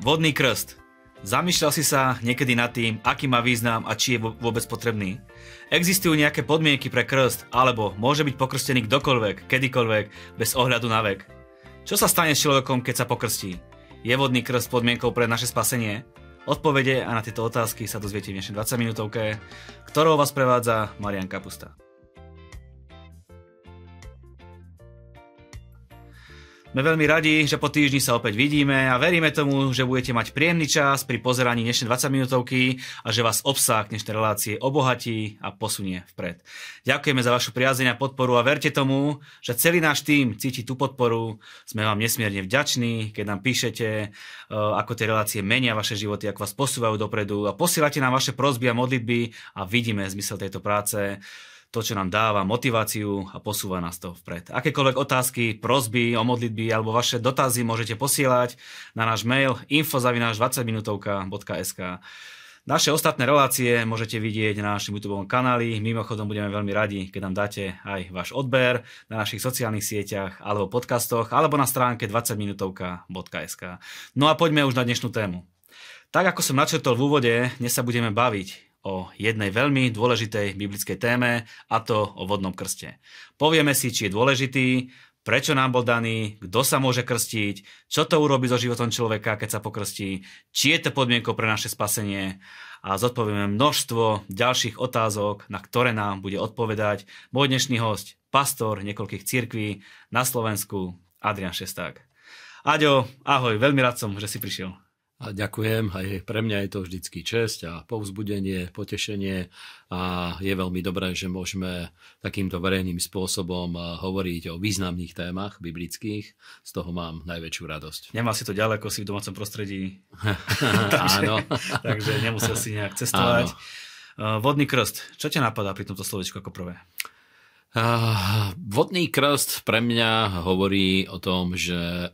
Vodný krst. Zamýšľal si sa niekedy nad tým, aký má význam a či je vôbec potrebný? Existujú nejaké podmienky pre krst, alebo môže byť pokrstený kdokoľvek, kedykoľvek, bez ohľadu na vek? Čo sa stane s človekom, keď sa pokrstí? Je vodný krst podmienkou pre naše spasenie? Odpovede a na tieto otázky sa dozviete v dnešnej 20 minútovke, ktorou vás prevádza Marian Kapusta. Sme veľmi radi, že po týždni sa opäť vidíme a veríme tomu, že budete mať príjemný čas pri pozeraní dnešnej 20 minútovky a že vás obsah dnešnej relácie obohatí a posunie vpred. Ďakujeme za vašu priazeň a podporu a verte tomu, že celý náš tým cíti tú podporu. Sme vám nesmierne vďační, keď nám píšete, e, ako tie relácie menia vaše životy, ako vás posúvajú dopredu a posielate nám vaše prozby a modlitby a vidíme zmysel tejto práce to, čo nám dáva motiváciu a posúva nás to vpred. Akékoľvek otázky, prozby o modlitby alebo vaše dotazy môžete posielať na náš mail infozavináš20minutovka.sk Naše ostatné relácie môžete vidieť na našom YouTube kanáli. Mimochodom budeme veľmi radi, keď nám dáte aj váš odber na našich sociálnych sieťach alebo podcastoch alebo na stránke 20minutovka.sk No a poďme už na dnešnú tému. Tak ako som načrtol v úvode, dnes sa budeme baviť o jednej veľmi dôležitej biblickej téme, a to o vodnom krste. Povieme si, či je dôležitý, prečo nám bol daný, kto sa môže krstiť, čo to urobí so životom človeka, keď sa pokrstí, či je to podmienkou pre naše spasenie a zodpovieme množstvo ďalších otázok, na ktoré nám bude odpovedať môj dnešný host, pastor niekoľkých cirkví na Slovensku, Adrian Šesták. Aďo, ahoj, veľmi rád som, že si prišiel a ďakujem. Aj pre mňa je to vždycky čest a povzbudenie, potešenie a je veľmi dobré, že môžeme takýmto verejným spôsobom eh, hovoriť o významných témach biblických. Z toho mám najväčšiu radosť. Nemal si to ďaleko, si v domácom prostredí. takže, Áno. takže nemusel si nejak cestovať. Áno. Eh, vodný krst. Čo ťa napadá pri tomto slovečku ako prvé? Eh, vodný krst pre mňa hovorí o tom, že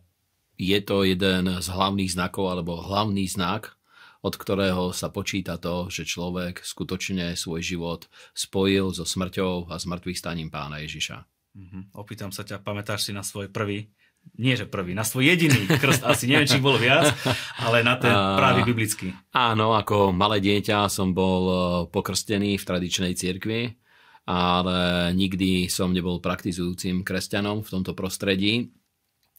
je to jeden z hlavných znakov alebo hlavný znak, od ktorého sa počíta to, že človek skutočne svoj život spojil so smrťou a zmrtvých staním pána Ježiša. Mm-hmm. Opýtam sa ťa, pamätáš si na svoj prvý nie že prvý, na svoj jediný krst, asi neviem, či bol viac, ale na ten práve biblický. Áno, ako malé dieťa som bol e, pokrstený v tradičnej cirkvi, ale nikdy som nebol praktizujúcim kresťanom v tomto prostredí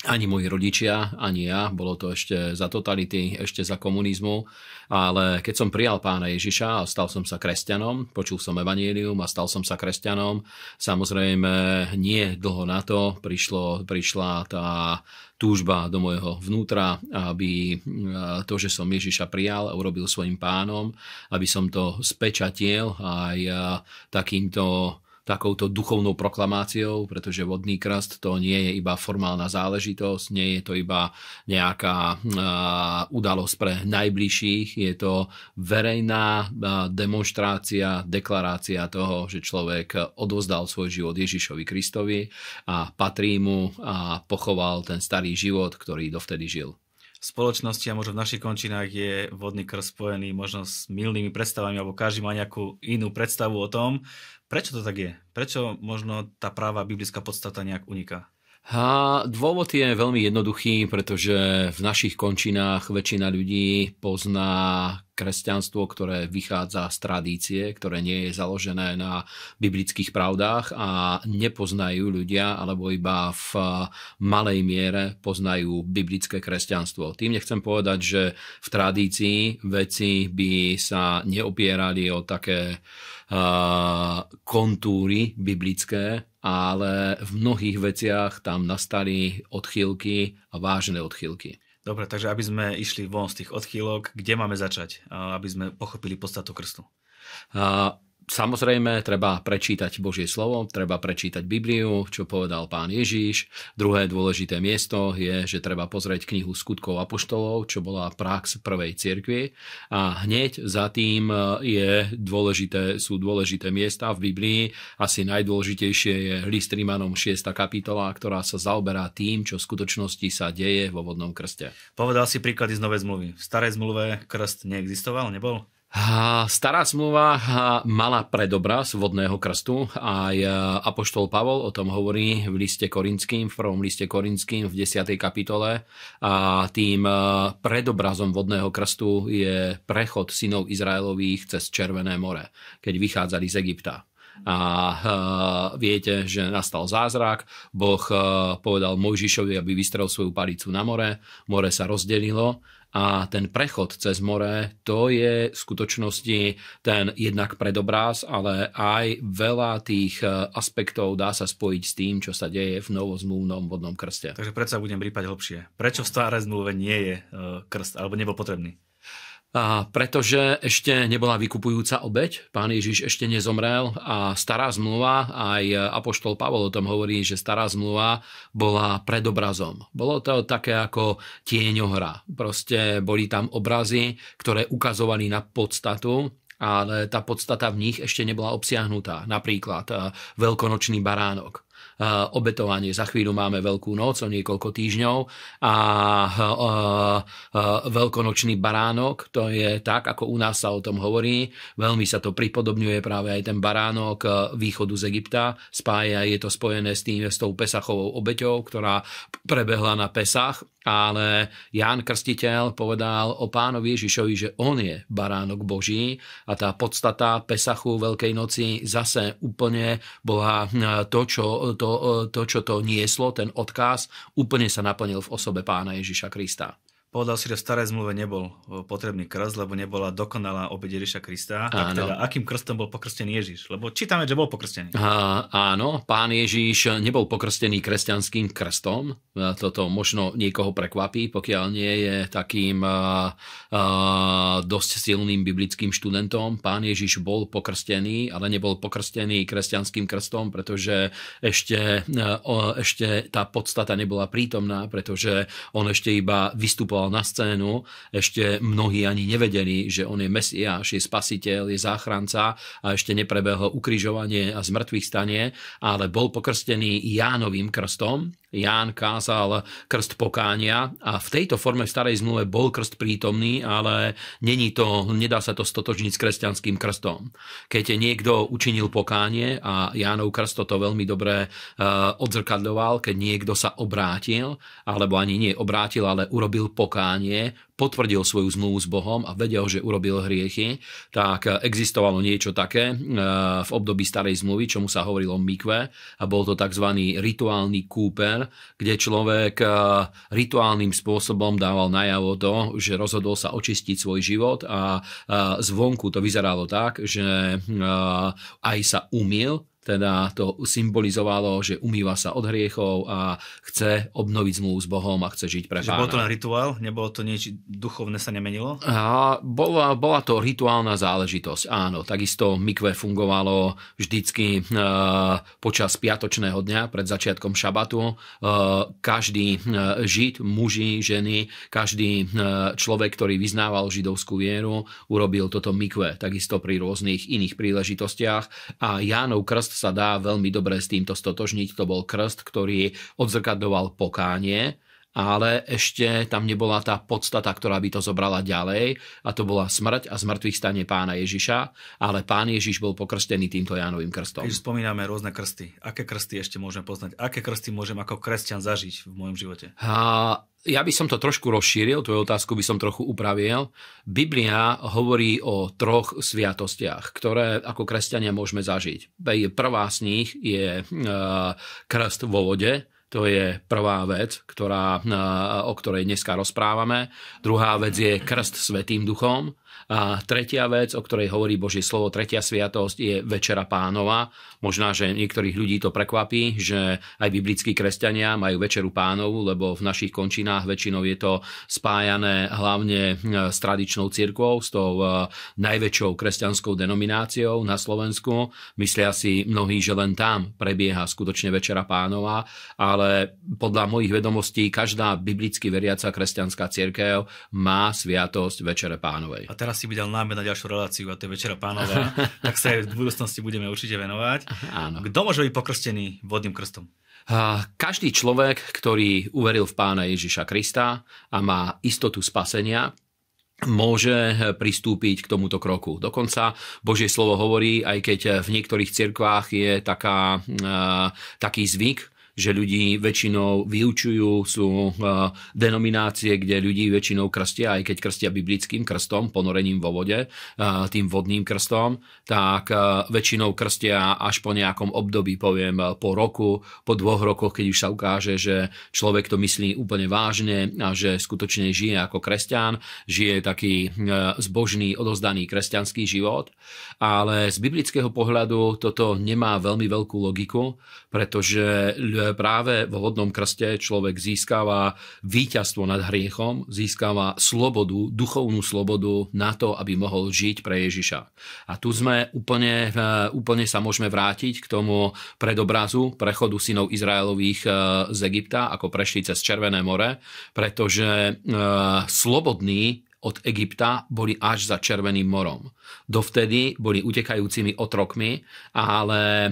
ani moji rodičia, ani ja, bolo to ešte za totality, ešte za komunizmu, ale keď som prijal pána Ježiša a stal som sa kresťanom, počul som evanílium a stal som sa kresťanom, samozrejme nie dlho na to prišlo, prišla tá túžba do mojho vnútra, aby eh, to, že som Ježiša prijal a urobil svojim pánom, aby som to spečatiel aj takýmto takouto duchovnou proklamáciou, pretože vodný krast to nie je iba formálna záležitosť, nie je to iba nejaká udalosť pre najbližších, je to verejná demonstrácia, deklarácia toho, že človek odovzdal svoj život Ježišovi Kristovi a patrí mu a pochoval ten starý život, ktorý dovtedy žil V spoločnosti a možno v našich končinách je vodný krst spojený možno s milnými predstavami alebo každý má nejakú inú predstavu o tom. Prečo to tak je? Prečo možno tá práva biblická podstata nejak uniká? A dôvod je veľmi jednoduchý, pretože v našich končinách väčšina ľudí pozná kresťanstvo, ktoré vychádza z tradície, ktoré nie je založené na biblických pravdách a nepoznajú ľudia, alebo iba v eh, malej miere poznajú biblické kresťanstvo. Tým nechcem povedať, že v tradícii veci by sa neopierali o také eh, kontúry biblické, ale v mnohých veciach tam nastali odchýlky a vážne odchýlky. Dobre, takže aby sme išli von z tých odchýlok, kde máme začať, aby sme pochopili podstatu krstu? Uh, Samozrejme, treba prečítať Božie slovo, treba prečítať Bibliu, čo povedal pán Ježíš. Druhé dôležité miesto je, že treba pozrieť knihu skutkov apoštolov, čo bola prax prvej cirkvi. A hneď za tým e, je dôležité, sú dôležité miesta v Biblii. Asi najdôležitejšie je list Rímanom 6. kapitola, ktorá sa zaoberá tým, čo v skutočnosti sa deje vo vodnom krste. Povedal si príklady z Novej zmluvy. V starej zmluve krst neexistoval, nebol? Stará zmluva mala predobraz vodného krstu. Aj e, Apoštol Pavol o tom hovorí v liste Korinským, v prvom liste Korinským v 10. kapitole. A tým e, predobrazom vodného krstu je prechod synov Izraelových cez Červené more, keď vychádzali z Egypta. A e, viete, že nastal zázrak. Boh povedal Mojžišovi, aby vystrel svoju palicu na more. More sa rozdelilo a ten prechod cez more, to je v skutočnosti ten jednak predobráz, ale aj veľa tých e, aspektov dá sa spojiť s tým, čo sa deje v novozmluvnom vodnom krste. Takže predsa budem rýpať hlbšie. Prečo v staré zmluve nie je e, krst alebo nebol potrebný? A pretože ešte nebola vykupujúca obeď, pán Ježiš ešte nezomrel a stará zmluva, aj Apoštol Pavol o tom hovorí, že stará zmluva bola predobrazom. Bolo to také ako tieňohra. Proste boli tam obrazy, ktoré ukazovali na podstatu ale tá podstata v nich ešte nebola obsiahnutá. Napríklad e, veľkonočný baránok. Eh, obetovanie. Za chvíľu máme Veľkú noc o niekoľko týždňov a eh, eh, veľkonočný baránok, to je tak, ako u nás sa o tom hovorí. Veľmi sa to pripodobňuje práve aj ten baránok východu z Egypta. Spája, je to spojené s, tým, s tou Pesachovou obeťou, ktorá prebehla na Pesach, ale Ján Krstiteľ povedal o pánovi Ježišovi, že on je baránok Boží a tá podstata Pesachu Veľkej noci zase úplne bola to, čo to, e, to, čo to nieslo, ten odkaz, úplne sa naplnil v osobe pána Ježiša Krista povedal si, že v starej zmluve nebol e, potrebný krst, lebo nebola dokonalá obeď Ježiša Krista. Áno. Tak teda, akým krstom bol pokrstený Ježiš? Lebo čítame, že bol pokrstený. A, áno, pán Ježiš nebol pokrstený kresťanským krstom. E, toto možno niekoho prekvapí, pokiaľ nie je takým a, e, a, dosť silným biblickým študentom. Pán Ježiš bol pokrstený, ale nebol pokrstený kresťanským krstom, pretože ešte, a, ešte tá podstata nebola prítomná, pretože on ešte iba vystupoval povolal na scénu, ešte mnohí ani nevedeli, že on je Mesiáš, je spasiteľ, je záchranca a ešte neprebehlo ukrižovanie a zmrtvých stanie, ale bol pokrstený Jánovým krstom. Ján kázal krst pokánia a v tejto forme v starej zmluve bol krst prítomný, ale není to, nedá sa to stotožniť s kresťanským krstom. Keď niekto učinil pokánie a Jánov krst to veľmi dobre e, odzrkadľoval, keď niekto sa obrátil, alebo ani nie obrátil, ale urobil pokánie, pokánie, potvrdil svoju zmluvu s Bohom a vedel, že urobil hriechy, tak existovalo niečo také eh, v období starej zmluvy, čomu sa hovorilo mikve a bol to tzv. rituálny kúper, kde človek eh, rituálnym spôsobom dával najavo to, že rozhodol sa očistiť svoj život a eh, zvonku to vyzeralo tak, že aj sa umil teda to symbolizovalo, že umýva sa od hriechov a chce obnoviť zmluvu s Bohom a chce žiť pre Čiže pána. Bol to len rituál? Nebolo to nič duchovné sa nemenilo? A bola, bola to rituálna záležitosť, áno. Takisto mikve fungovalo vždycky e, počas piatočného dňa pred začiatkom šabatu. E, každý e, žid, muži, ženy, každý e, človek, ktorý vyznával židovskú vieru, urobil toto mikve. Takisto pri rôznych iných príležitostiach. A Jánov krst krst sa dá veľmi dobre s týmto stotožniť. To bol krst, ktorý odzrkadoval pokánie, ale ešte tam nebola tá podstata, ktorá by to zobrala ďalej a to bola smrť a zmrtvých stane pána Ježiša, ale pán Ježiš bol pokrstený týmto Jánovým krstom. Keď spomíname rôzne krsty, aké krsty ešte môžeme poznať? Aké krsty môžem ako kresťan zažiť v mojom živote? A ja by som to trošku rozšíril, tvoju otázku by som trochu upravil. Biblia hovorí o troch sviatostiach, ktoré ako kresťania môžeme zažiť. Prvá z nich je e, krst vo vode, to je prvá vec, ktorá, e, o ktorej dneska rozprávame. Druhá vec je krst Svetým duchom. A tretia vec, o ktorej hovorí Božie slovo, tretia sviatosť je Večera pánova. Možná, že niektorých ľudí to prekvapí, že aj biblickí kresťania majú Večeru pánovu, lebo v našich končinách väčšinou je to spájané hlavne e, s tradičnou cirkvou, s tou e, najväčšou kresťanskou denomináciou na Slovensku. Myslia si mnohí, že len tam prebieha skutočne Večera pánova, ale podľa mojich vedomostí každá biblicky veriaca kresťanská cirkev má sviatosť Večere pánovej. A teraz si by dal námed na ďalšiu reláciu a to je Večera pánova, tak sa aj v budúcnosti budeme určite venovať. Áno. Kto môže byť pokrstený vodným krstom? Každý človek, ktorý uveril v pána Ježiša Krista a má istotu spasenia, môže pristúpiť k tomuto kroku. Dokonca Božie slovo hovorí, aj keď v niektorých cirkvách je taká, taký zvyk, že ľudí väčšinou vyučujú, sú uh, denominácie, kde ľudí väčšinou krstia, aj keď krstia biblickým krstom, ponorením vo vode, uh, tým vodným krstom, tak uh, väčšinou krstia až po nejakom období, poviem po roku, po dvoch rokoch, keď už sa ukáže, že človek to myslí úplne vážne a že skutočne žije ako kresťan, žije taký zbožný, odozdaný kresťanský život. Ale z biblického pohľadu toto nemá veľmi veľkú logiku, pretože práve v hodnom krste človek získava víťazstvo nad hriechom, získava slobodu, duchovnú slobodu na to, aby mohol žiť pre Ježiša. A tu sme úplne, e, úplne sa môžeme vrátiť k tomu predobrazu prechodu synov Izraelových e, z Egypta, ako prešli cez Červené more, pretože e, slobodný od Egypta boli až za Červeným morom. Dovtedy boli utekajúcimi otrokmi, ale e,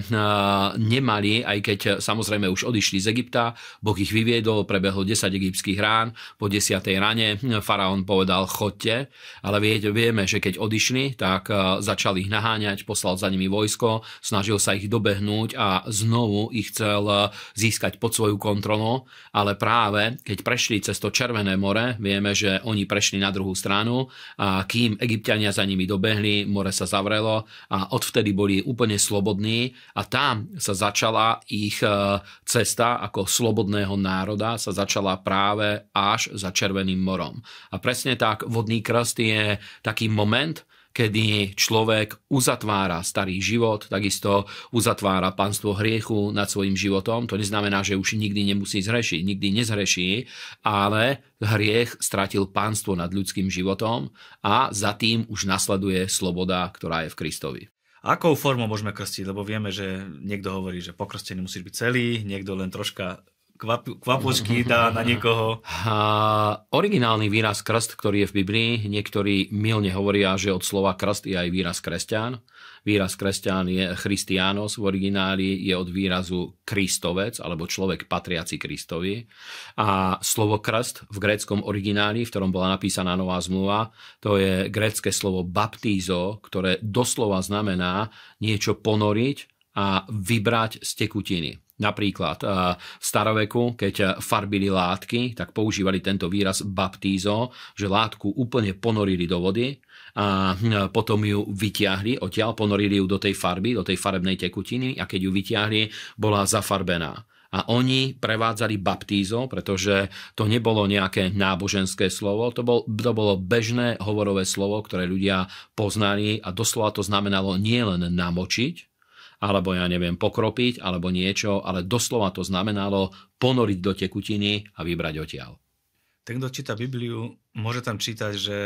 nemali, aj keď e, samozrejme už odišli z Egypta, Boh ich vyviedol, prebehlo 10 egyptských rán, po 10. rane e, faraón povedal chodte, ale vieme, že keď odišli, tak začali ich naháňať, poslal za nimi vojsko, snažil sa ich dobehnúť a znovu ich chcel získať pod svoju kontrolu, ale práve keď prešli cez to Červené more, vieme, že oni prešli na druhú stranu, a kým egyptiania za nimi dobehli, more sa zavrelo a odvtedy boli úplne slobodní a tam sa začala ich e, cesta ako slobodného národa, sa začala práve až za Červeným morom. A presne tak, vodný krst je taký moment, kedy človek uzatvára starý život, takisto uzatvára panstvo hriechu nad svojim životom. To neznamená, že už nikdy nemusí zhrešiť, nikdy nezhreší, ale hriech stratil panstvo nad ľudským životom a za tým už nasleduje sloboda, ktorá je v Kristovi. Akou formou môžeme krstiť? Lebo vieme, že niekto hovorí, že pokrstený musíš byť celý, niekto len troška kvap, kvapočky dá na niekoho. A, originálny výraz krst, ktorý je v Biblii, niektorí milne hovoria, že od slova krst je aj výraz kresťan. Výraz kresťan je christianos, v origináli je od výrazu kristovec, alebo človek patriaci Kristovi. A slovo krst v gréckom origináli, v ktorom bola napísaná nová zmluva, to je grécke slovo baptízo, ktoré doslova znamená niečo ponoriť, a vybrať z tekutiny. Napríklad e, v staroveku, keď e, farbili látky, tak používali tento výraz baptízo, že látku úplne ponorili do vody a e, potom ju vytiahli odtiaľ, ponorili ju do tej farby, do tej farebnej tekutiny a keď ju vytiahli, bola zafarbená a oni prevádzali baptízo, pretože to nebolo nejaké náboženské slovo, to, bol, to bolo bežné hovorové slovo, ktoré ľudia poznali a doslova to znamenalo nielen namočiť, alebo ja neviem, pokropiť, alebo niečo, ale doslova to znamenalo ponoriť do tekutiny a vybrať odtiaľ. Ten, kto číta Bibliu, môže tam čítať, že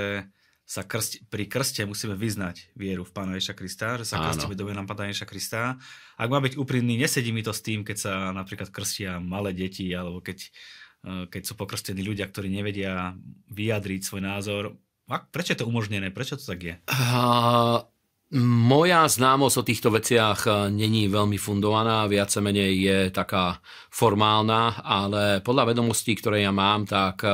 sa krst, pri krste musíme vyznať vieru v Pána Ježa Krista, že sa Áno. krstíme do nám Pána Ježa Krista. Ak má byť úprimný, nesedí mi to s tým, keď sa napríklad krstia malé deti, alebo keď, e, keď sú pokrstení ľudia, ktorí nevedia vyjadriť svoj názor. A prečo je to umožnené? Prečo to tak je? Uh, moja známosť o týchto veciach e, není veľmi fundovaná, viac menej je taká formálna, ale podľa vedomostí, ktoré ja mám, tak e,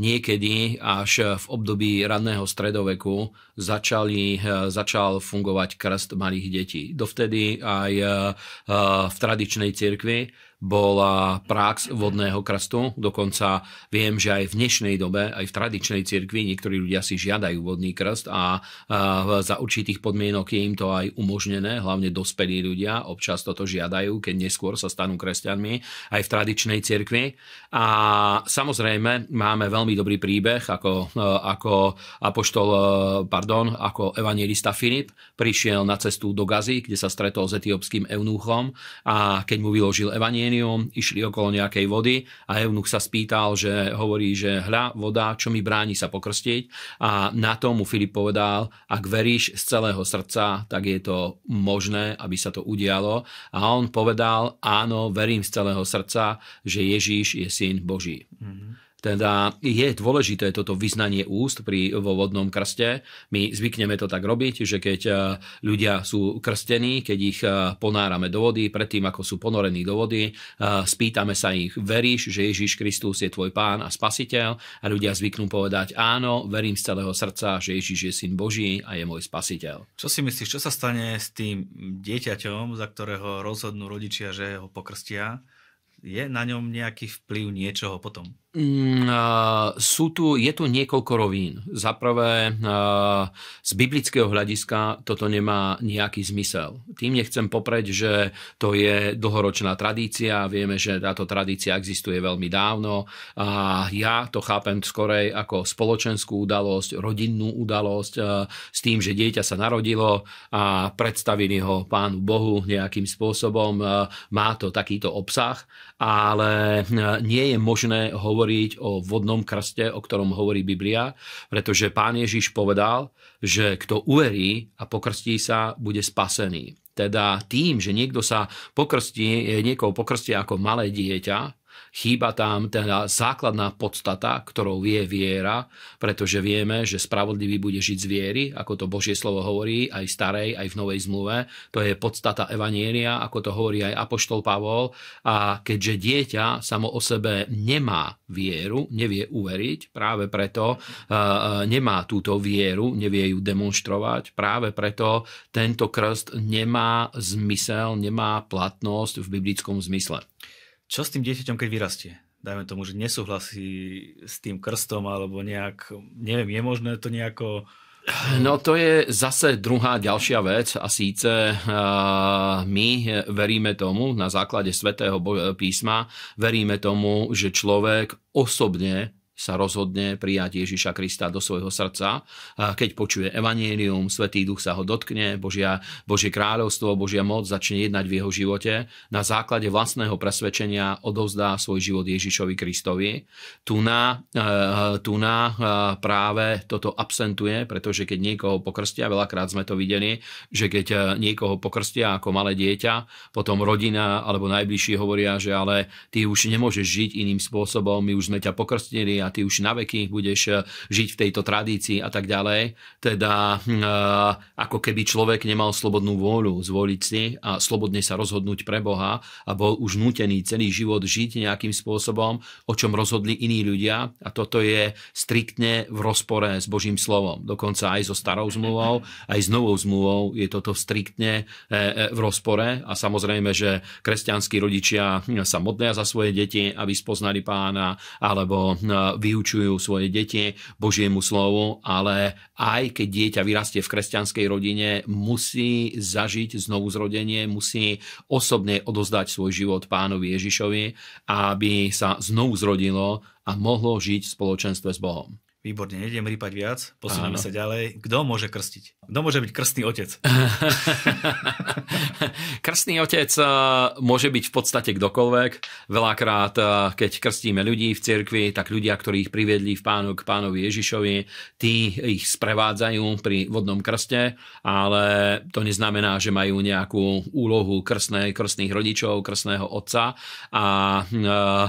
niekedy až v období ranného stredoveku začali, e, začal fungovať krst malých detí. Dovtedy aj v tradičnej cirkvi bola prax vodného krstu. Dokonca viem, že aj v dnešnej dobe, aj v tradičnej cirkvi niektorí ľudia si žiadajú vodný krst a za určitých podmienok je im to aj umožnené, hlavne dospelí ľudia občas toto žiadajú, keď neskôr sa stanú kresťanmi aj v tradičnej cirkvi. A samozrejme máme veľmi dobrý príbeh, ako, ako apoštol, pardon, ako evangelista Filip prišiel na cestu do Gazy, kde sa stretol s etiópským eunúchom a keď mu vyložil evanie, Arénium, išli okolo nejakej vody a Eunuch sa spýtal, že hovorí, že hľa, voda, čo mi bráni sa pokrstiť a na to mu Filip povedal, ak veríš z celého srdca, tak je to možné, aby sa to udialo a on povedal, áno, verím z celého srdca, že Ježíš je syn Boží. Mm-hmm. Teda je dôležité toto vyznanie úst pri vo vodnom krste. My zvykneme to tak robiť, že keď e, ľudia sú krstení, keď ich e, ponárame do vody, predtým ako sú ponorení do vody, e, spýtame sa ich, veríš, že Ježiš Kristus je tvoj pán a spasiteľ? A ľudia zvyknú povedať, áno, verím z celého srdca, že Ježiš je syn Boží a je môj spasiteľ. Čo si myslíš, čo sa stane s tým dieťaťom, za ktorého rozhodnú rodičia, že ho pokrstia? Je na ňom nejaký vplyv niečoho potom? Mm, sú tu, je tu niekoľko rovín. Za prvé, z biblického hľadiska toto nemá nejaký zmysel. Tým nechcem popreť, že to je dlhoročná tradícia. Vieme, že táto tradícia existuje veľmi dávno. A ja to chápem skorej ako spoločenskú udalosť, rodinnú udalosť s tým, že dieťa sa narodilo a predstavili ho pánu Bohu nejakým spôsobom. Má to takýto obsah, ale nie je možné hovoriť hovoriť o vodnom krste, o ktorom hovorí Biblia, pretože pán Ježiš povedal, že kto uverí a pokrstí sa, bude spasený. Teda tým, že niekto sa pokrstí, niekoho pokrstí ako malé dieťa, Chýba tam teda základná podstata, ktorou je viera, pretože vieme, že spravodlivý bude žiť z viery, ako to Božie slovo hovorí aj v starej, aj v novej zmluve. To je podstata Evanielia, ako to hovorí aj Apoštol Pavol. A keďže dieťa samo o sebe nemá vieru, nevie uveriť, práve preto e, e, nemá túto vieru, nevie ju demonstrovať, práve preto tento krst nemá zmysel, nemá platnosť v biblickom zmysle. Čo s tým dieťaťom, keď vyrastie? Dajme tomu, že nesúhlasí s tým krstom alebo nejak, neviem, je možné to nejako No to je zase druhá ďalšia vec a síce eh, my veríme tomu na základe svetého eh, písma, veríme tomu, že človek osobne sa rozhodne prijať Ježiša Krista do svojho srdca, keď počuje evanílium, Svetý duch sa ho dotkne, Božia, Božie kráľovstvo, Božia moc začne jednať v jeho živote, na základe vlastného presvedčenia odovzdá svoj život Ježišovi Kristovi. Tu na, e, tu na e, práve toto absentuje, pretože keď niekoho pokrstia, veľakrát sme to videli, že keď e, niekoho pokrstia ako malé dieťa, potom rodina alebo najbližší hovoria, že ale ty už nemôžeš žiť iným spôsobom, my už sme ťa pokrstili a ty už na veky budeš eh, žiť v tejto tradícii a tak ďalej. Teda eh, ako keby človek nemal slobodnú vôľu zvoliť si a slobodne sa rozhodnúť pre Boha a bol už nutený celý život žiť nejakým spôsobom, o čom rozhodli iní ľudia a toto je striktne v rozpore s Božím slovom. Dokonca aj so starou zmluvou, aj s novou zmluvou je toto striktne eh, v rozpore a samozrejme, že kresťanskí rodičia sa modlia za svoje deti, aby spoznali pána, alebo vyučujú svoje deti Božiemu slovu, ale aj keď dieťa vyrastie v kresťanskej rodine, musí zažiť znovu zrodenie, musí osobne odozdať svoj život pánovi Ježišovi, aby sa znovu zrodilo a mohlo žiť v spoločenstve s Bohom. Výborne, nejdem rýpať viac, posuneme sa ďalej. Kto môže krstiť? Kto môže byť krstný otec? krstný otec eh, môže byť v podstate kdokoľvek. Veľakrát, eh, keď krstíme ľudí v cirkvi, tak ľudia, ktorí ich priviedli v pánu k pánovi Ježišovi, tí ich sprevádzajú pri vodnom krste, ale to neznamená, že majú nejakú úlohu krstné, krstných rodičov, krstného otca. A eh,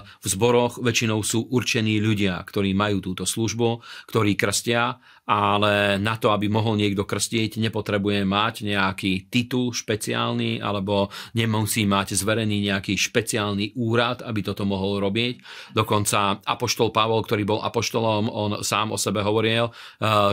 v zboroch väčšinou sú určení ľudia, ktorí majú túto službu ktorí krstia ale na to, aby mohol niekto krstiť, nepotrebuje mať nejaký titul špeciálny alebo nemusí mať zverený nejaký špeciálny úrad, aby toto mohol robiť. Dokonca Apoštol Pavol, ktorý bol apoštolom, on sám o sebe hovoril, eh,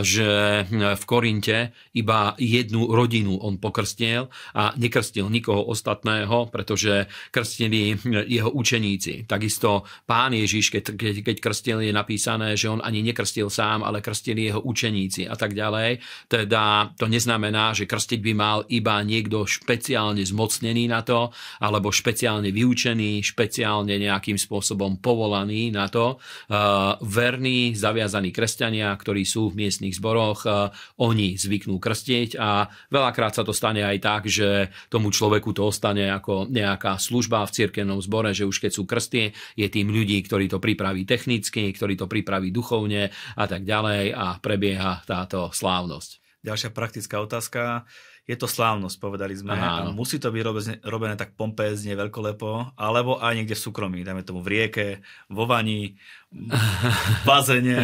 že hm, v Korinte iba jednu rodinu on pokrstil a nekrstil nikoho ostatného, pretože krstili hm, jeho učeníci. Takisto pán Ježiš, keď, keď krstil, je napísané, že on ani nekrstil sám, ale krstili jeho učeníci učeníci a tak ďalej. Teda to neznamená, že krstiť by mal iba niekto špeciálne zmocnený na to, alebo špeciálne vyučený, špeciálne nejakým spôsobom povolaný na to. E, verní, zaviazaní kresťania, ktorí sú v miestnych zboroch, e, oni zvyknú krstiť a veľakrát sa to stane aj tak, že tomu človeku to ostane ako nejaká služba v cirkevnom zbore, že už keď sú krstie, je tým ľudí, ktorí to pripraví technicky, ktorí to pripraví duchovne a tak ďalej a prebie prebieha táto slávnosť. Ďalšia praktická otázka. Je to slávnosť, povedali sme. Aha, áno. Musí to byť robené, robené tak pompézne, veľkolepo, alebo aj niekde v súkromí, dajme tomu v rieke, vo vani, v bazene.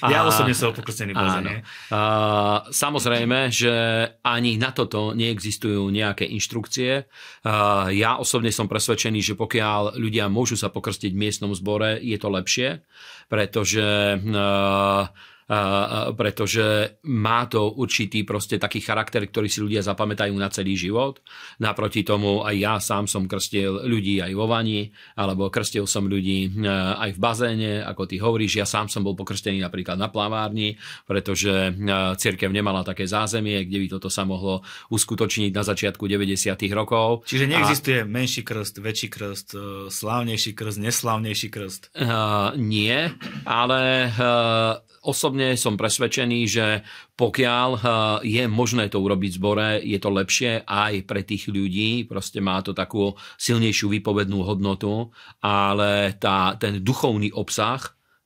Ja osobne som pokrstený v bazene. A, samozrejme, že ani na toto neexistujú nejaké inštrukcie. A, ja osobne som presvedčený, že pokiaľ ľudia môžu sa pokrstiť v miestnom zbore, je to lepšie, pretože... A, pretože má to určitý proste taký charakter, ktorý si ľudia zapamätajú na celý život. Naproti tomu aj ja sám som krstil ľudí aj vo vani, alebo krstil som ľudí e, aj v bazéne, ako ty hovoríš. Ja sám som bol pokrstený napríklad na plavárni, pretože e, cirkev nemala také zázemie, kde by toto sa mohlo uskutočniť na začiatku 90. rokov. Čiže neexistuje A... menší krst, väčší krst, e, slávnejší krst, neslávnejší krst? Uh, nie, ale uh, osobne som presvedčený, že pokiaľ eh, je možné to urobiť v zbore, je to lepšie aj pre tých ľudí, proste má to takú silnejšiu výpovednú hodnotu, ale tá, ten duchovný obsah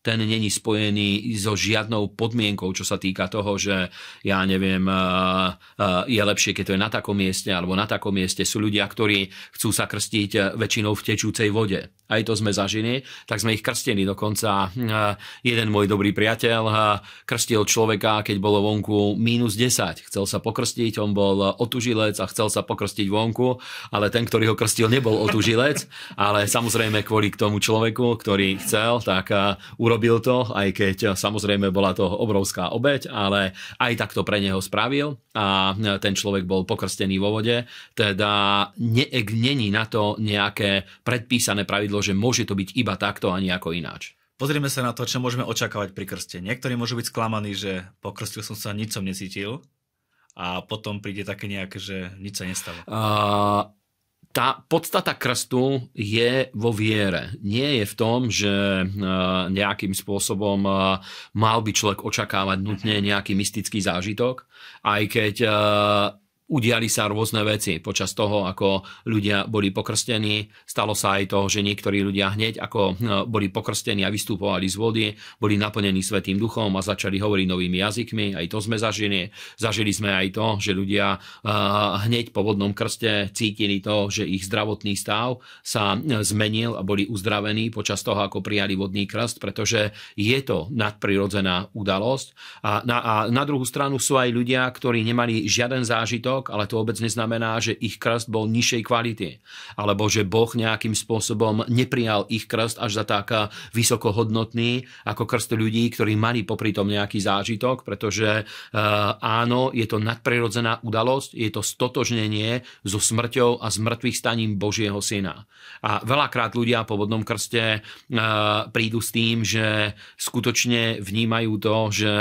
ten není spojený so žiadnou podmienkou, čo sa týka toho, že ja neviem, eh, eh, je lepšie, keď to je na takom mieste alebo na takom mieste. Sú ľudia, ktorí chcú sa krstiť väčšinou v tečúcej vode aj to sme zažili, tak sme ich krstili. Dokonca eh, jeden môj dobrý priateľ eh, krstil človeka, keď bolo vonku minus 10. Chcel sa pokrstiť, on bol otužilec a chcel sa pokrstiť vonku, ale ten, ktorý ho krstil, nebol otužilec, ale samozrejme kvôli k tomu človeku, ktorý chcel, tak eh, urobil to, aj keď samozrejme bola to obrovská obeď, ale aj tak to pre neho spravil a ten človek bol pokrstený vo vode. Teda není na to nejaké predpísané pravidlo pravidlo, že môže to byť iba takto a nejako ináč. Pozrieme sa na to, čo môžeme očakávať pri krste. Niektorí môžu byť sklamaní, že po krstu som sa nič som necítil a potom príde také nejaké, že nič sa nestalo. Uh, tá podstata krstu je vo viere. Nie je v tom, že e, nejakým spôsobom e, mal by človek očakávať nutne nejaký mystický zážitok, aj keď e, udiali sa rôzne veci počas toho, ako ľudia boli pokrstení. Stalo sa aj to, že niektorí ľudia hneď, ako hm, boli pokrstení a vystupovali z vody, boli naplnení Svetým duchom a začali hovoriť novými jazykmi. Aj to sme zažili. Zažili sme aj to, že ľudia eh, hneď po vodnom krste cítili to, že ich zdravotný stav sa hm, zmenil a boli uzdravení počas toho, ako prijali vodný krst, pretože je to nadprirodzená udalosť. A na, a na druhú stranu sú aj ľudia, ktorí nemali žiaden zážitok, majetok, ale to vôbec neznamená, že ich krst bol nižšej kvality. Alebo že Boh nejakým spôsobom neprijal ich krst až za tak vysokohodnotný ako krst ľudí, ktorí mali popri tom nejaký zážitok, pretože eh, áno, je to nadprirodzená udalosť, je to stotožnenie so smrťou a zmrtvých staním Božieho syna. A veľakrát ľudia po vodnom krste eh, prídu s tým, že skutočne vnímajú to, že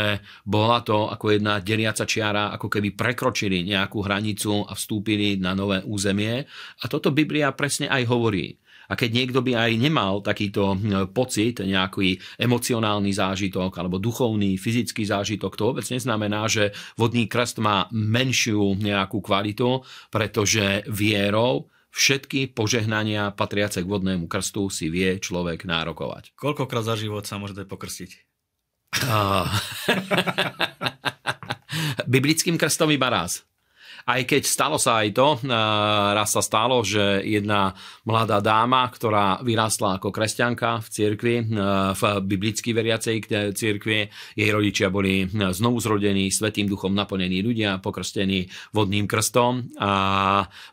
bola to ako jedna deliaca čiara, ako keby prekročili nejakú hranicu a vstúpili na nové územie. A toto Biblia presne aj hovorí. A keď niekto by aj nemal takýto hm, pocit, nejaký emocionálny zážitok alebo duchovný, fyzický zážitok, to vôbec neznamená, že vodný krst má menšiu nejakú kvalitu, pretože vierou všetky požehnania patriace k vodnému krstu si vie človek nárokovať. Koľkokrát za život sa môžete pokrstiť? Ah. Biblickým krstom iba raz. Aj keď stalo sa aj to, raz sa stalo, že jedna mladá dáma, ktorá vyrastla ako kresťanka v cirkvi, v biblicky veriacej e, cirkvi, jej rodičia boli e, znovu zrodení, svetým duchom naplnení ľudia, pokrstení vodným krstom a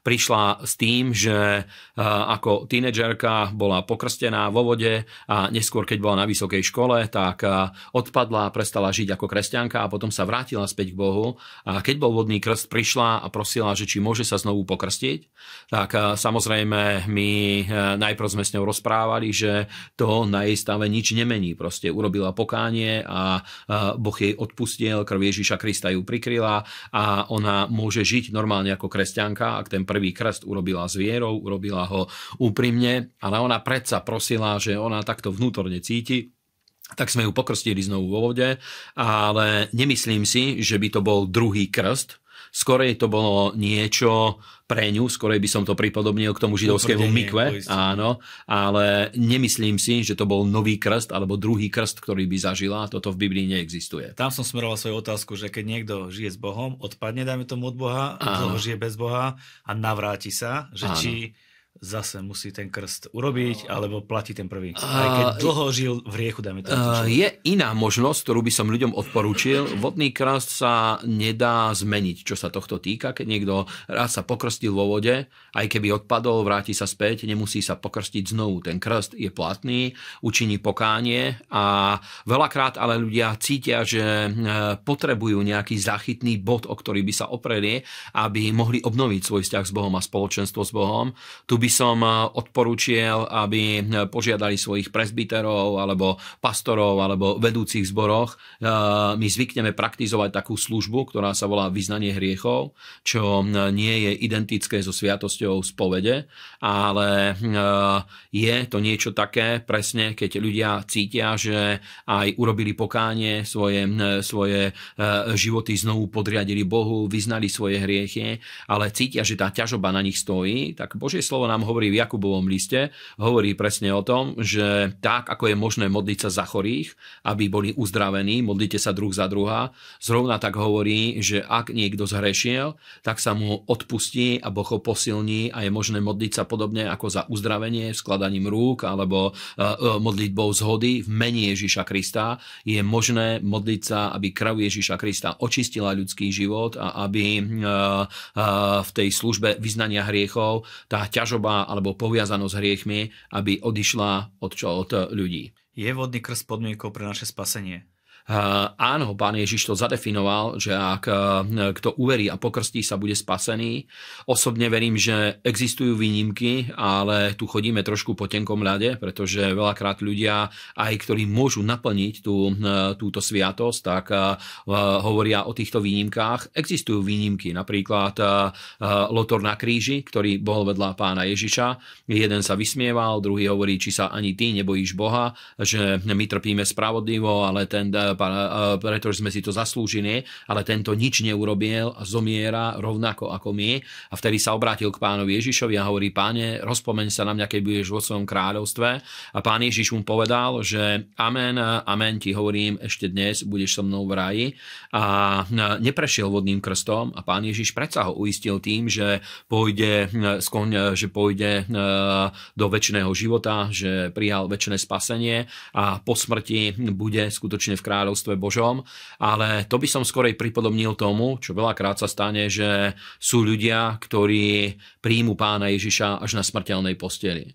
prišla s tým, že e, ako tínedžerka bola pokrstená vo vode a neskôr, keď bola na vysokej škole, tak odpadla, prestala žiť ako kresťanka a potom sa vrátila späť k Bohu. A keď bol vodný krst, prišla a prosila, že či môže sa znovu pokrstiť, tak e, samozrejme my e, najprv sme s ňou rozprávali, že to na jej stave nič nemení. Proste urobila pokánie a e, Boh jej odpustil, krv Ježíša Krista ju prikryla a ona môže žiť normálne ako kresťanka, ak ten prvý krst urobila s vierou, urobila ho úprimne, ale ona predsa prosila, že ona takto vnútorne cíti, tak sme ju pokrstili znovu vo vode, ale nemyslím si, že by to bol druhý krst, Skorej to bolo niečo pre ňu, skorej by som to pripodobnil k tomu židovskému mikve, áno, ale nemyslím si, že to bol nový krst alebo druhý krst, ktorý by zažila, toto v Biblii neexistuje. Tam som smeroval svoju otázku, že keď niekto žije s Bohom, odpadne, dajme tomu od Boha, áno. žije bez Boha a navráti sa, že áno. či zase musí ten krst urobiť, alebo platí ten prvý. Aj keď dlho žil v riechu, dáme to. Je iná možnosť, ktorú by som ľuďom odporúčil. Vodný krst sa nedá zmeniť, čo sa tohto týka. Keď niekto raz sa pokrstil vo vode, aj keby odpadol, vráti sa späť, nemusí sa pokrstiť znovu. Ten krst je platný, učiní pokánie a veľakrát ale ľudia cítia, že e, potrebujú nejaký zachytný bod, o ktorý by sa opreli, aby mohli obnoviť svoj vzťah s Bohom a spoločenstvo s Bohom. Tu by som e, odporúčil, aby e, požiadali svojich presbyterov alebo pastorov alebo vedúcich zboroch. E, my zvykneme praktizovať takú službu, ktorá sa volá vyznanie hriechov, čo nie je identické so sviatosťou spovede, ale je to niečo také presne, keď ľudia cítia, že aj urobili pokánie, svoje, svoje životy znovu podriadili Bohu, vyznali svoje hriechy, ale cítia, že tá ťažoba na nich stojí, tak Božie slovo nám nám hovorí v Jakubovom liste, hovorí presne o tom, že tak, ako je možné modliť sa za chorých, aby boli uzdravení, modlite sa druh za druhá, zrovna tak hovorí, že ak niekto zhrešil, tak sa mu odpustí a Boh ho posilní a je možné modliť sa podobne ako za uzdravenie skladaním rúk alebo e, e, modlitbou zhody v mene Ježiša Krista. Je možné modliť sa, aby krv Ježiša Krista očistila ľudský život a aby e, v tej službe vyznania hriechov tá ťažoba hriechotá alebo poviazanosť hriechmi, aby odišla od, čo, od ľudí. Je vodný krst podmienkou pre naše spasenie? Eh, áno, pán Ježiš to zadefinoval, že ak eh, kto uverí a pokrstí sa, bude spasený. Osobne verím, že existujú výnimky, ale tu chodíme trošku po tenkom ľade, pretože veľakrát ľudia, aj ktorí môžu naplniť tú, eh, túto sviatosť, tak hovoria o týchto výnimkách. Existujú výnimky, napríklad Lotor na kríži, ktorý bol vedľa pána Ježiša. Jeden sa vysmieval, druhý hovorí, či sa ani ty nebojíš Boha, že my trpíme spravodlivo, ale ten Eh, pretože sme si to zaslúžili, ale tento nič neurobil, zomiera rovnako ako my. A vtedy sa obrátil k pánovi Ježišovi a hovorí, páne, rozpomeň sa na mňa, keď budeš vo svojom kráľovstve. A pán Ježiš mu povedal, že amen, amen, ti hovorím, ešte dnes budeš so mnou v raji. A neprešiel vodným krstom a pán Ježiš predsa ho uistil tým, že pôjde, hm, skon, že pôjde hm, do väčšného života, že prijal väčšie spasenie a po smrti bude skutočne v kráľovstve kráľovstve Božom, ale to by som skorej pripodobnil tomu, čo veľakrát sa stane, že sú ľudia, ktorí príjmu pána Ježiša až na smrteľnej posteli e,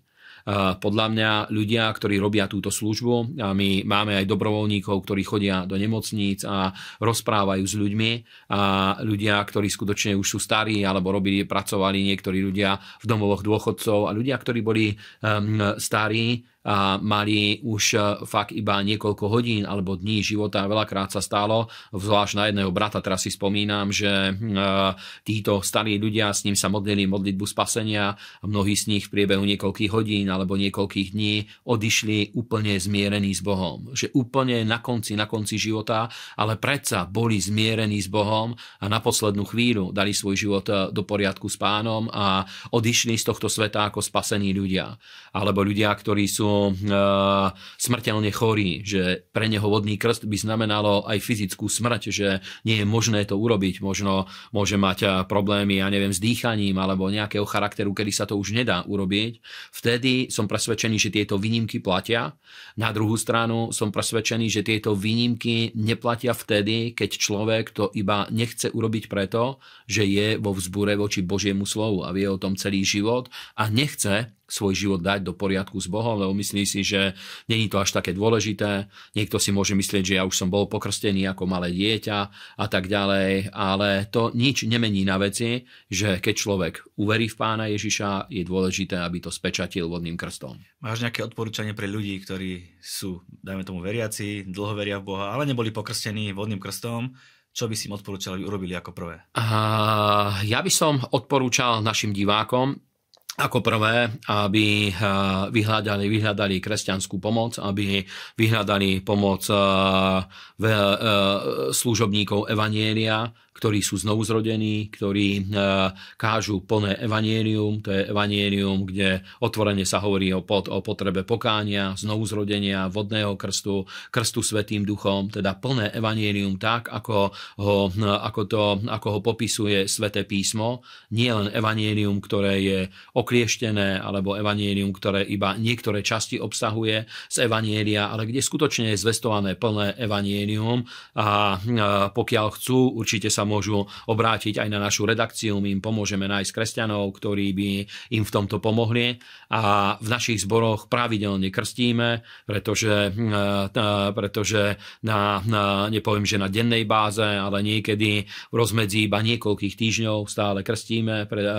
podľa mňa ľudia, ktorí robia túto službu, a my máme aj dobrovoľníkov, ktorí chodia do nemocníc a rozprávajú s ľuďmi, a ľudia, ktorí skutočne už sú starí, alebo robili, pracovali niektorí ľudia v domovoch dôchodcov a ľudia, ktorí boli um, starí, a mali už e, fakt iba niekoľko hodín alebo dní života. Veľakrát sa stalo, zvlášť na jedného brata, teraz si spomínam, že hm, e, títo starí ľudia s ním sa modlili modlitbu spasenia a mnohí z nich v priebehu niekoľkých hodín alebo niekoľkých dní odišli úplne zmierení s Bohom. Že úplne na konci, na konci života, ale predsa boli zmierení s Bohom a na poslednú chvíľu dali svoj život e, do poriadku s pánom a odišli z tohto sveta ako spasení ľudia. Alebo ľudia, ktorí sú E, smrteľne chorý, že pre neho vodný krst by znamenalo aj fyzickú smrť, že nie je možné to urobiť. Možno môže mať e, problémy, ja neviem, s dýchaním alebo nejakého charakteru, kedy sa to už nedá urobiť. Vtedy som presvedčený, že tieto výnimky platia. Na druhú stranu som presvedčený, že tieto výnimky neplatia vtedy, keď človek to iba nechce urobiť preto, že je vo vzbure voči Božiemu slovu a vie o tom celý život a nechce svoj život dať do poriadku s Bohom, lebo myslí si, že není to až také dôležité. Niekto si môže myslieť, že ja už som bol pokrstený ako malé dieťa a tak ďalej, ale to nič nemení na veci, že keď človek uverí v pána Ježiša, je dôležité, aby to spečatil vodným krstom. Máš nejaké odporúčanie pre ľudí, ktorí sú, dajme tomu, veriaci, dlho veria v Boha, ale neboli pokrstení vodným krstom, čo by si im odporúčal, aby urobili ako prvé? ja by som odporúčal našim divákom, ako prvé, aby eh, vyhľadali, vyhľadali kresťanskú pomoc, aby vyhľadali pomoc eh, eh, služobníkov Evanielia, ktorí sú zrodení, ktorí e, kážu plné evanielium, to je evanielium, kde otvorene sa hovorí o, o potrebe pokánia, zrodenia, vodného krstu, krstu svetým duchom, teda plné evanielium tak, ako ho, e, ako to, ako ho popisuje sveté písmo, nie len evanielium, ktoré je oklieštené, alebo evanielium, ktoré iba niektoré časti obsahuje z evanielia, ale kde skutočne je zvestované plné evanielium a e, pokiaľ chcú, určite sa môžu obrátiť aj na našu redakciu. My im pomôžeme nájsť kresťanov, ktorí by im v tomto pomohli. A v našich zboroch pravidelne krstíme, pretože, e, e, pretože na, na, nepoviem, že na dennej báze, ale niekedy v rozmedzi iba niekoľkých týždňov stále krstíme. Pre, e,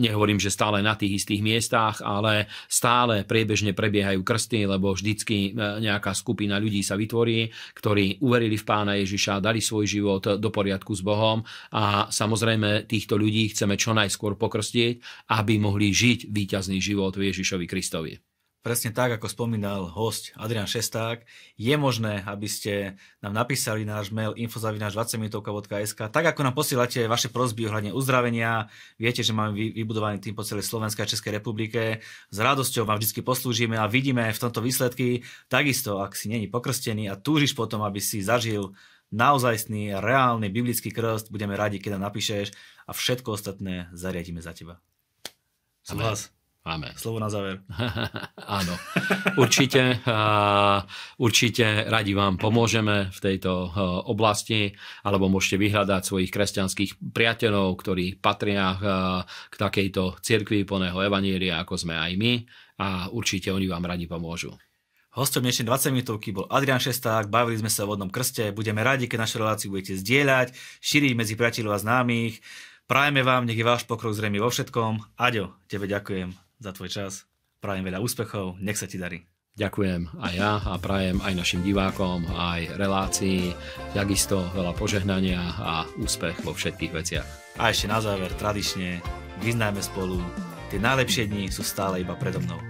nehovorím, že stále na tých istých miestach, ale stále priebežne prebiehajú krsty, lebo vždycky nejaká skupina ľudí sa vytvorí, ktorí uverili v pána Ježiša, dali svoj život do poriadku poriadku s Bohom a samozrejme týchto ľudí chceme čo najskôr pokrstiť, aby mohli žiť víťazný život v Ježišovi Kristovi. Presne tak, ako spomínal host Adrian Šesták, je možné, aby ste nám napísali náš mail infozavináš20minutovka.sk tak ako nám posielate vaše prosby ohľadne uzdravenia, viete, že máme vybudovaný tým po celej Slovenskej a Českej republike, s radosťou vám vždy poslúžime a vidíme v tomto výsledky, takisto ak si není pokrstený a túžiš potom, aby si zažil naozajstný, reálny biblický krst, budeme radi, keď napíšeš a všetko ostatné zariadíme za teba. Súhlas. Amen. Slovo na záver. Áno, určite, určite radi vám pomôžeme v tejto oblasti, alebo môžete vyhľadať svojich kresťanských priateľov, ktorí patria k takejto cirkvi plného evanília, ako sme aj my a určite oni vám radi pomôžu. Hostom dnešnej 20 minútovky bol Adrian Šesták, bavili sme sa o vodnom krste, budeme radi, keď našu reláciu budete zdieľať, šíriť medzi priateľov a známych. Prajeme vám, nech je váš pokrok zrejme vo všetkom. Aďo, tebe ďakujem za tvoj čas. Prajem veľa úspechov, nech sa ti darí. Ďakujem aj ja a prajem aj našim divákom, aj relácii, takisto veľa požehnania a úspech vo všetkých veciach. A ešte na záver, tradične, vyznajme spolu, tie najlepšie dni sú stále iba predo mnou.